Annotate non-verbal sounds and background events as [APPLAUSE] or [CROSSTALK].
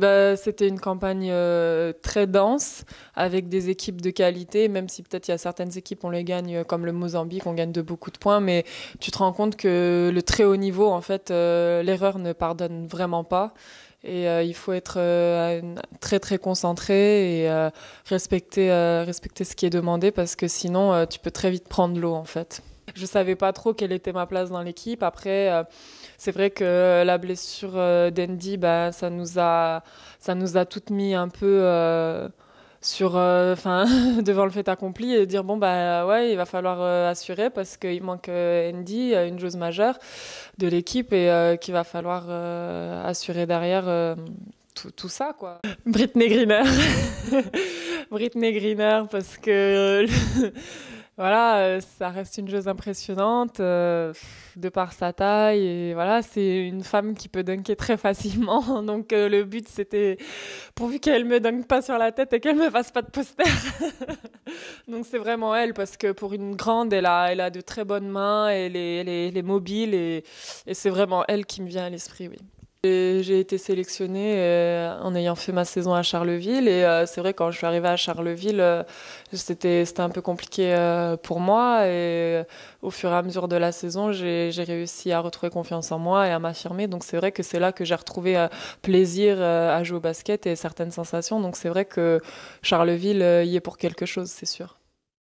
Bah, c'était une campagne euh, très dense, avec des équipes de qualité, même si peut-être il y a certaines équipes, on les gagne, euh, comme le Mozambique, on gagne de beaucoup de points, mais tu te rends compte que le très haut niveau, en fait, euh, l'erreur ne pardonne vraiment pas. Et il faut être très très concentré et respecter, respecter ce qui est demandé parce que sinon tu peux très vite prendre l'eau en fait je savais pas trop quelle était ma place dans l'équipe. Après, euh, c'est vrai que la blessure euh, d'Andy, bah, ça nous a, ça nous a toutes mis un peu euh, sur, [LAUGHS] enfin, devant le fait accompli et dire bon bah ouais, il va falloir assurer parce qu'il manque Andy, une joueuse majeure de l'équipe et qu'il va falloir assurer derrière. Tout, ça, quoi. Britney Greener. [LAUGHS] Britney Greener, parce que voilà, euh, ça reste une chose impressionnante euh, de par sa taille et voilà, c'est une femme qui peut dunker très facilement. [LAUGHS] Donc euh, le but c'était pourvu qu'elle me dunk pas sur la tête et qu'elle me fasse pas de poster. [LAUGHS] Donc c'est vraiment elle parce que pour une grande, elle a, elle a de très bonnes mains, elle est, elle est, mobile et c'est vraiment elle qui me vient à l'esprit, oui. J'ai été sélectionnée euh, en ayant fait ma saison à Charleville et euh, c'est vrai quand je suis arrivée à Charleville euh, c'était un peu compliqué pour moi et au fur et à mesure de la saison j'ai réussi à retrouver confiance en moi et à m'affirmer donc c'est vrai que c'est là que j'ai retrouvé plaisir à jouer au basket et certaines sensations donc c'est vrai que Charleville y est pour quelque chose c'est sûr.